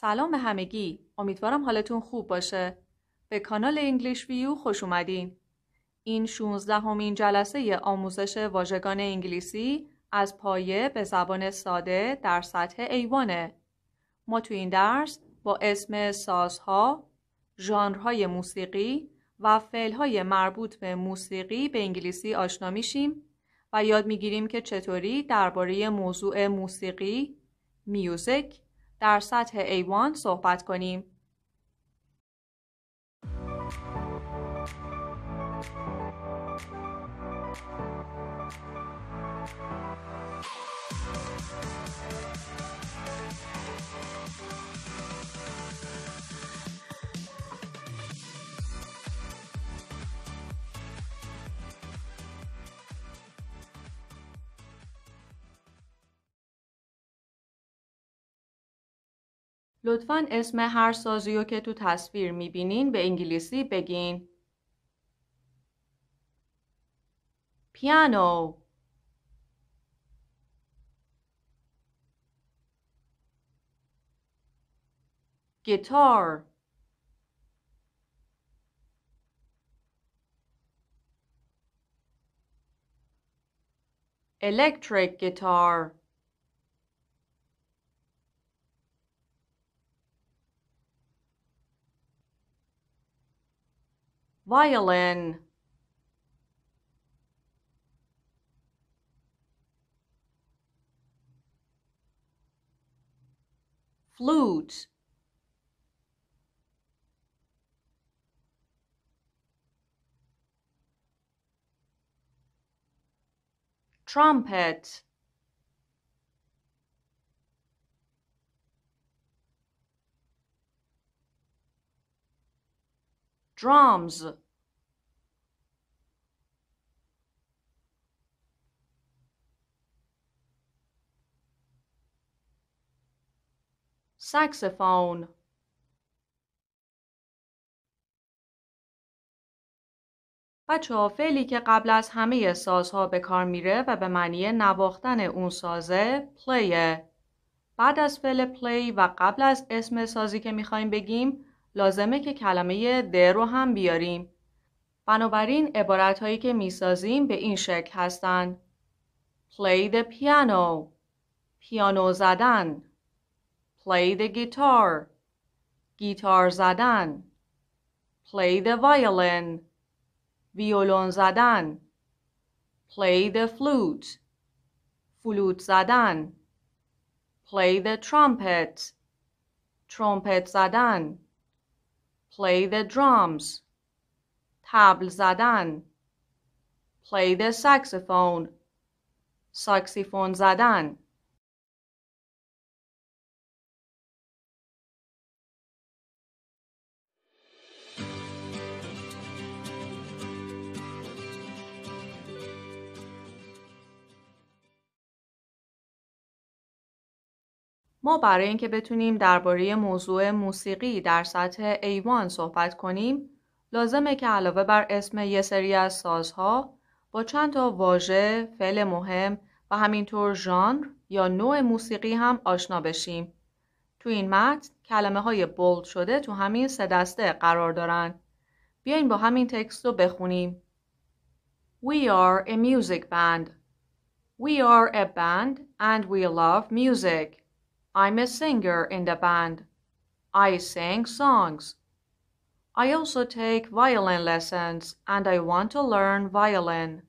سلام به همگی. امیدوارم حالتون خوب باشه. به کانال انگلیش ویو خوش اومدین. این 16 همین جلسه آموزش واژگان انگلیسی از پایه به زبان ساده در سطح ایوانه. ما تو این درس با اسم سازها، ژانرهای موسیقی و فعلهای مربوط به موسیقی به انگلیسی آشنا میشیم و یاد میگیریم که چطوری درباره موضوع موسیقی، میوزیک در سطح A1 صحبت کنیم. لطفا اسم هر سازیو که تو تصویر میبینین به انگلیسی بگین. پیانو گیتار الکتریک گیتار. violin flute trumpet drums saxophone بچه ها فعلی که قبل از همه سازها به کار میره و به معنی نواختن اون سازه پلیه بعد از فعل پلی و قبل از اسم سازی که میخوایم بگیم لازمه که کلمه د رو هم بیاریم. بنابراین عبارت هایی که میسازیم به این شکل هستند. Play the piano. پیانو زدن. Play the guitar. گیتار زدن. Play the violin. ویولون زدن. Play the flute. فلوت زدن. Play the trumpet. ترومپت زدن. play the drums Tabl zadan. play the saxophone Saxophone zadan. ما برای اینکه بتونیم درباره موضوع موسیقی در سطح ایوان صحبت کنیم لازمه که علاوه بر اسم یه سری از سازها با چند تا واژه، فعل مهم و همینطور ژانر یا نوع موسیقی هم آشنا بشیم. تو این متن کلمه های بولد شده تو همین سه دسته قرار دارن. بیاین با همین تکست رو بخونیم. We are a music band. We are a band and we love music. I'm a singer in the band. I sing songs. I also take violin lessons and I want to learn violin.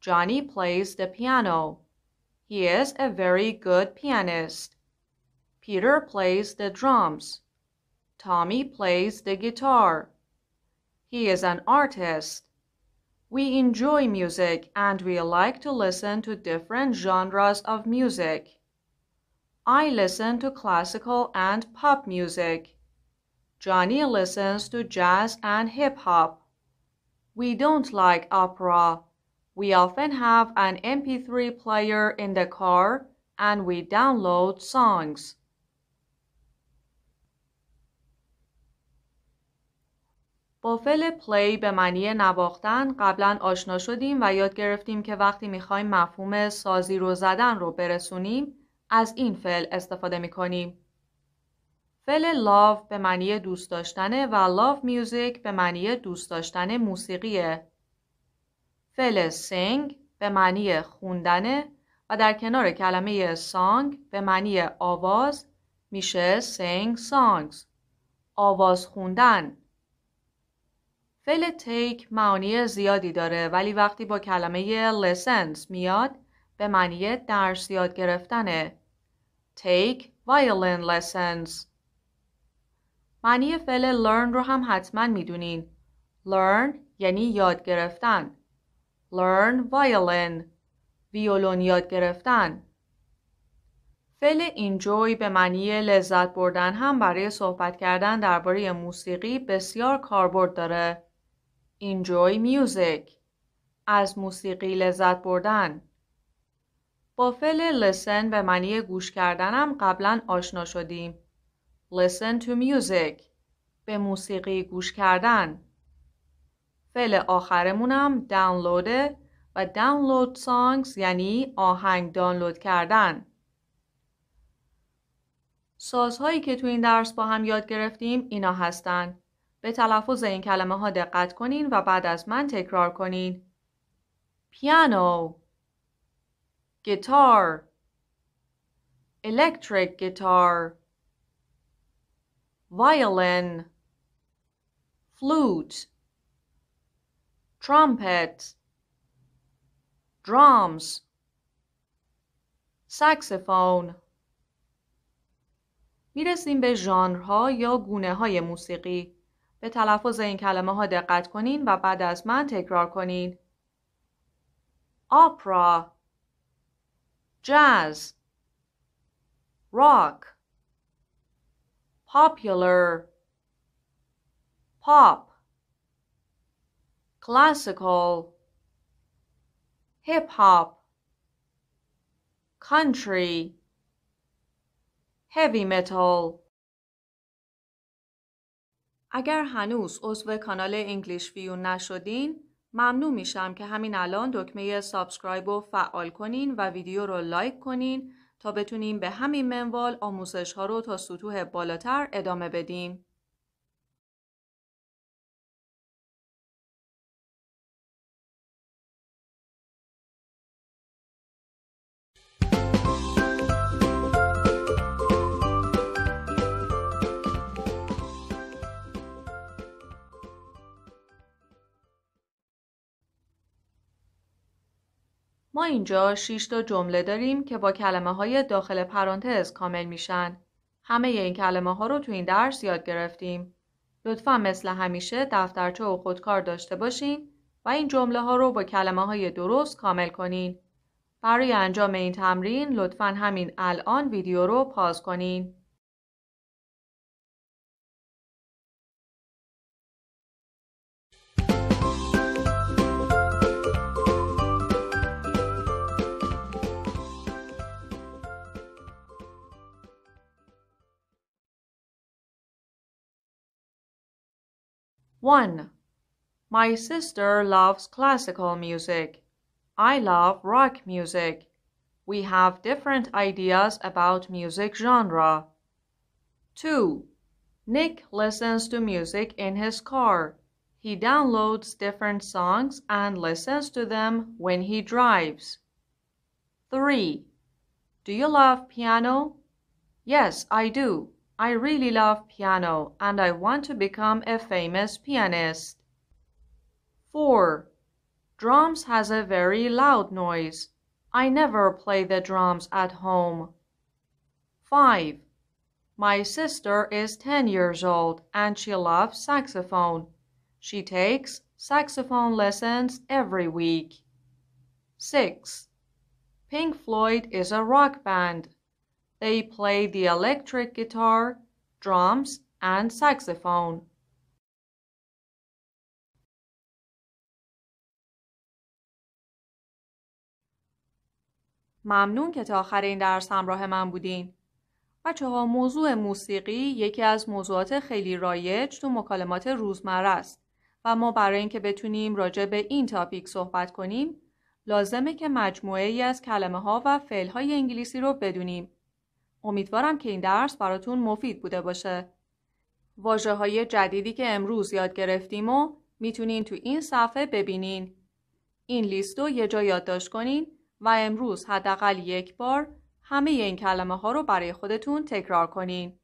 Johnny plays the piano. He is a very good pianist. Peter plays the drums. Tommy plays the guitar. He is an artist. We enjoy music and we like to listen to different genres of music. I listen to classical and pop music. Johnny listens to jazz and hip hop. We don't like opera. We often have an MP3 player in the car and we download songs. با فعل پلی به معنی نواختن قبلا آشنا شدیم و یاد گرفتیم که وقتی میخوایم مفهوم سازی رو زدن رو برسونیم از این فعل استفاده می کنیم. فعل love به معنی دوست داشتن و love music به معنی دوست داشتن موسیقیه. فعل sing به معنی خوندنه و در کنار کلمه song به معنی آواز میشه sing songs. آواز خوندن. فعل take معانی زیادی داره ولی وقتی با کلمه lessons میاد به معنی درس یاد گرفتنه. take violin lessons معنی فعل learn رو هم حتما میدونین learn یعنی یاد گرفتن learn violin ویولون یاد گرفتن فعل enjoy به معنی لذت بردن هم برای صحبت کردن درباره موسیقی بسیار کاربرد داره enjoy music از موسیقی لذت بردن با فعل listen به معنی گوش کردنم قبلا آشنا شدیم. listen to music به موسیقی گوش کردن. فعل آخرمونم هم دانلوده و دانلود سانگز یعنی آهنگ دانلود کردن. سازهایی که تو این درس با هم یاد گرفتیم اینا هستن. به تلفظ این کلمه ها دقت کنین و بعد از من تکرار کنین. پیانو guitar electric guitar violin flute trumpet drums ساکسفون میرسیم به ژانرها یا گونه های موسیقی به تلفظ این کلمه ها دقت کنین و بعد از من تکرار کنین آپرا jazz rock popular pop classical hip hop country heavy metal اگر هنوز عضو کانال انگلیش ویو نشدین ممنون میشم که همین الان دکمه سابسکرایب رو فعال کنین و ویدیو رو لایک کنین تا بتونیم به همین منوال آموزش ها رو تا سطوح بالاتر ادامه بدیم. ما اینجا 6 تا جمله داریم که با کلمه های داخل پرانتز کامل میشن. همه این کلمه ها رو تو این درس یاد گرفتیم. لطفا مثل همیشه دفترچه و خودکار داشته باشین و این جمله ها رو با کلمه های درست کامل کنین. برای انجام این تمرین لطفا همین الان ویدیو رو پاز کنین. 1. My sister loves classical music. I love rock music. We have different ideas about music genre. 2. Nick listens to music in his car. He downloads different songs and listens to them when he drives. 3. Do you love piano? Yes, I do. I really love piano and I want to become a famous pianist. 4. Drums has a very loud noise. I never play the drums at home. 5. My sister is 10 years old and she loves saxophone. She takes saxophone lessons every week. 6. Pink Floyd is a rock band. They play the electric guitar, drums, and saxophone. ممنون که تا آخر این درس همراه من بودین. بچه ها موضوع موسیقی یکی از موضوعات خیلی رایج تو مکالمات روزمره است و ما برای اینکه بتونیم راجع به این تاپیک صحبت کنیم لازمه که مجموعه ای از کلمه ها و فعل های انگلیسی رو بدونیم. امیدوارم که این درس براتون مفید بوده باشه. واجه های جدیدی که امروز یاد گرفتیم و میتونین تو این صفحه ببینین. این لیست رو یه جا یادداشت کنین و امروز حداقل یک بار همه این کلمه ها رو برای خودتون تکرار کنین.